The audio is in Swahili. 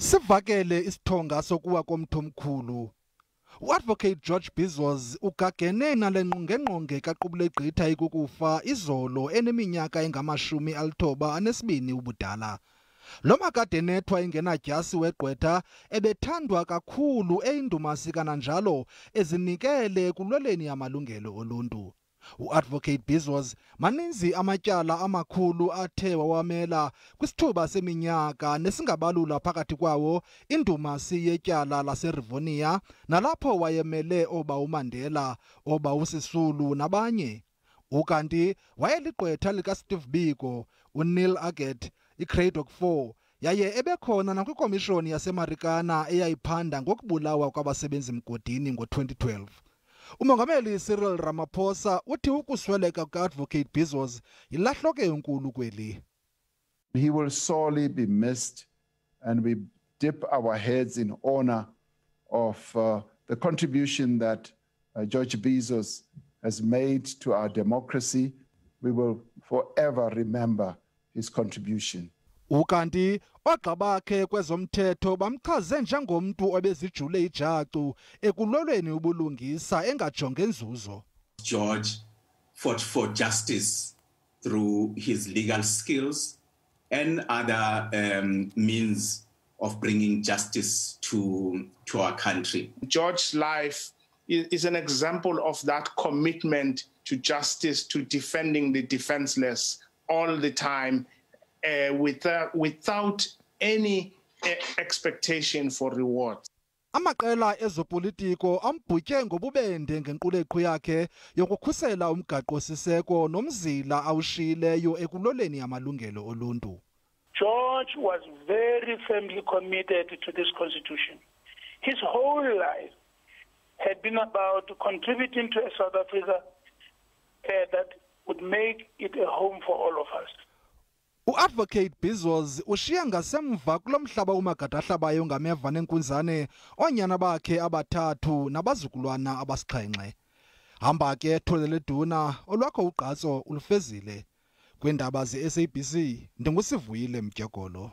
Sivakele isithonga sokuwa komthomkhulu. uadvocate george bizos ugagene nale ngqongengqonge kaqubule gqitha ikukufa izolo eneminyaka engamashumi alithoba anesibini ubudala lo makade nethwa ingenadyasi wegqwetha ebethandwa kakhulu eyindumasikananjalo ezinikele ekulweleni yamalungelo oluntu uadvocate bizos maninzi amatyala amakhulu athe wawamela kwisithuba seminyaka nesingabalula phakathi kwawo indumasi yetyala laserivonia nalapho wayemele oba umandela oba usisulu nabanye ukanti wayeligqwetha likasteve biko uneil aget icradok 4 yaye ebekhona nakwikomishoni yasemarikana eyayiphanda ngokubulawa kwabasebenzi mgodini ngo-2012 umongameli cyril ramaphosa uthi ukusweleka bizos yilahloke enkulu kweli he will sorely be missed and we dip our heads in honor of uh, the contribution that uh, george bezos has made to our democracy we will forever remember his contribution ukanti ogxa bakhe kwezomthetho bamchaze njengomntu obezijule ijacu ekulolweni ubulungisa engajonge nzuzo george fought for justice through his legal skills and other um, means of bringing justice to, to our country. George's life is an example of that commitment to justice, to defending the defenseless all the time uh, without, without any uh, expectation for reward. Amaqela ezopolitiko ambhutye ngobubende ngenquleko yakhe yokukhusela umgaqo siseko nomzila awushiyileyo ekuloleni amalungelo oluntu. George was very firmly committed to this constitution. His whole life had been about contributing to a South Africa uh, that would make it a home for all of us. uadvocate bizos ushiya ngasemva kulo mhlaba umagadahlabayo ngameva nenkunzane oonyana bakhe abathathu nabazukulwana abasixhenxe hamba ke thole leduna olwakho ugqatso ulufezile kwiindaba ze-sabc ndingusivuyile mtyekolo